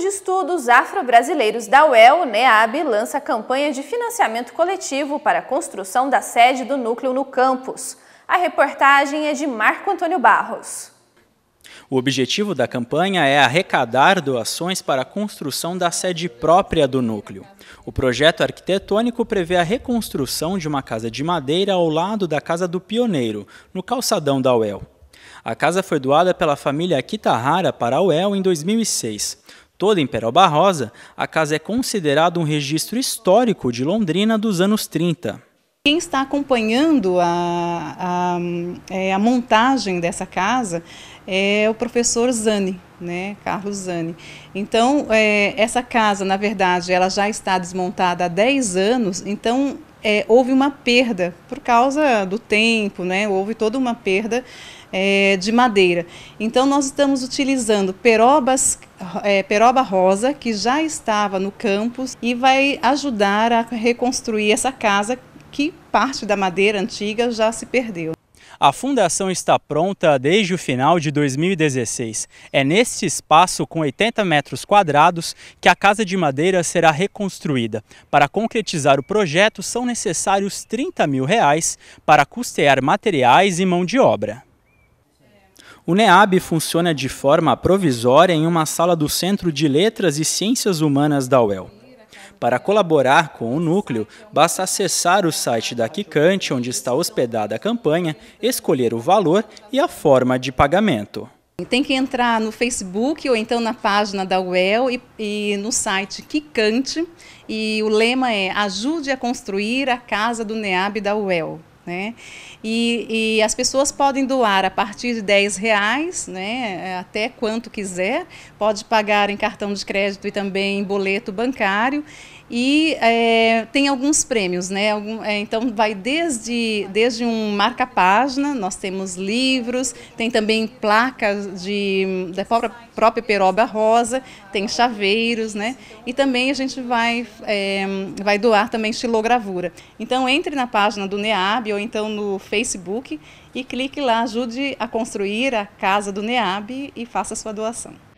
de Estudos Afro-Brasileiros da UEL, NEAB, lança campanha de financiamento coletivo para a construção da sede do núcleo no campus. A reportagem é de Marco Antônio Barros. O objetivo da campanha é arrecadar doações para a construção da sede própria do núcleo. O projeto arquitetônico prevê a reconstrução de uma casa de madeira ao lado da Casa do Pioneiro, no calçadão da UEL. A casa foi doada pela família Kitahara para a UEL em 2006 toda em Peroba Rosa, a casa é considerada um registro histórico de Londrina dos anos 30. Quem está acompanhando a, a, é, a montagem dessa casa é o professor Zani, né, Carlos Zani. Então, é, essa casa, na verdade, ela já está desmontada há 10 anos, então é, houve uma perda por causa do tempo, né? Houve toda uma perda é, de madeira. Então nós estamos utilizando perobas, é, peroba rosa que já estava no campus e vai ajudar a reconstruir essa casa que parte da madeira antiga já se perdeu. A fundação está pronta desde o final de 2016. É neste espaço com 80 metros quadrados que a Casa de Madeira será reconstruída. Para concretizar o projeto, são necessários 30 mil reais para custear materiais e mão de obra. O NEAB funciona de forma provisória em uma sala do Centro de Letras e Ciências Humanas da UEL. Para colaborar com o núcleo, basta acessar o site da Quicante, onde está hospedada a campanha, escolher o valor e a forma de pagamento. Tem que entrar no Facebook ou então na página da UEL e, e no site Quicante. E o lema é Ajude a construir a casa do NEAB da UEL. Né? E, e, as pessoas podem doar a partir de 10 reais, né, é, até quanto quiser, pode pagar em cartão de crédito e também em boleto bancário e é, tem alguns prêmios, né? Algum, é, então vai desde, desde um marca-página, nós temos livros, tem também placas de, da própria, própria peroba rosa, tem chaveiros, né? E também a gente vai, é, vai doar também estilogravura. Então entre na página do NEAB ou então no Facebook e clique lá, ajude a construir a casa do NEAB e faça a sua doação.